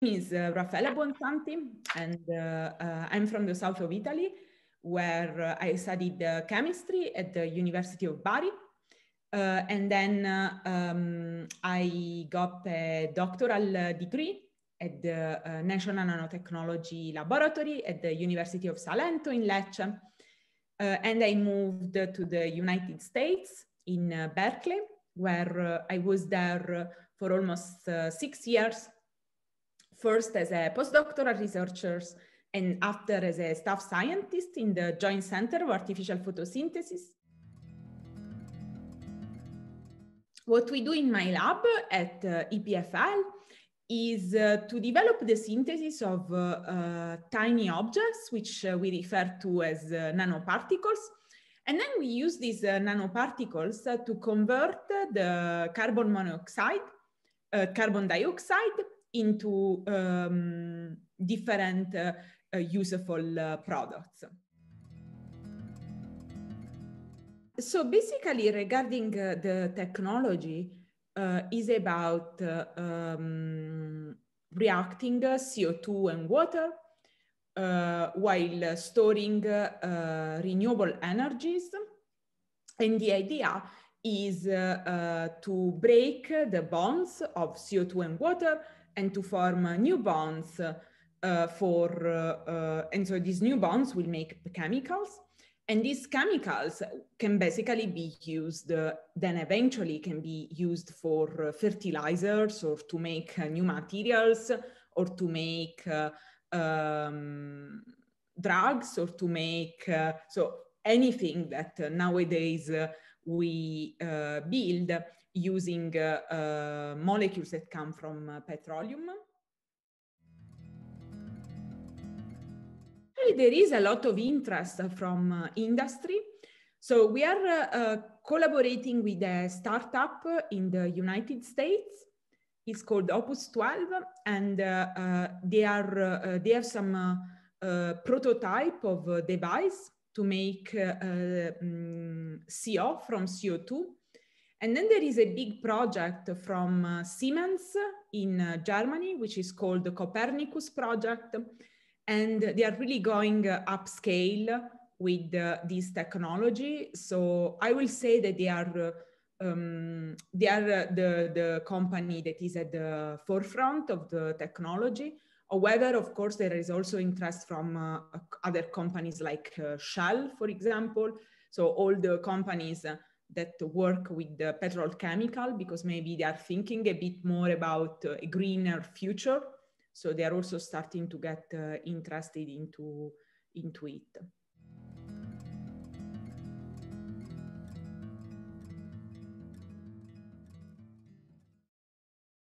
name is uh, Raffaella Bonsanti, and uh, uh, I'm from the south of Italy, where uh, I studied uh, chemistry at the University of Bari. Uh, and then um, I got a doctoral degree at the National Nanotechnology Laboratory at the University of Salento in Lecce. and I moved to the United States in Berkeley, where I was there for almost six years first as a postdoctoral researchers and after as a staff scientist in the Joint Center of Artificial Photosynthesis. What we do in my lab at uh, EPFL is uh, to develop the synthesis of uh, uh tiny objects, which uh, we refer to as uh, nanoparticles. And then we use these nanoparticles to convert the carbon monoxide, carbon dioxide, into um, different uh, useful uh, products. So basically, regarding uh, the technology, uh, is about um, reacting CO2 and water uh, while uh, storing uh, renewable energies. And the idea is to break the bonds of CO2 and water and to form uh, new bonds uh, for, uh, and so these new bonds will make chemicals. And these chemicals can basically be used, uh, then eventually can be used for uh, fertilizers or to make uh, new materials or to make um, drugs or to make, so anything that nowadays we build using uh, uh, molecules that come from uh, petroleum. Actually, there is a lot of interest from industry. So we are collaborating with a startup in the United States it's called Opus 12, and uh, uh, they are uh, they have some prototype of device to make mm, CO from CO2 and then there is a big project from uh, Siemens in uh, Germany, which is called the Copernicus project. And they are really going uh, upscale with uh, this technology. So I will say that they are, uh, um, they are uh, the, the company that is at the forefront of the technology. However, of course, there is also interest from other companies like Shell, for example. So all the companies that work with the petrol chemical because maybe they are thinking a bit more about uh, a greener future. So they are also starting to get uh, interested into, into it.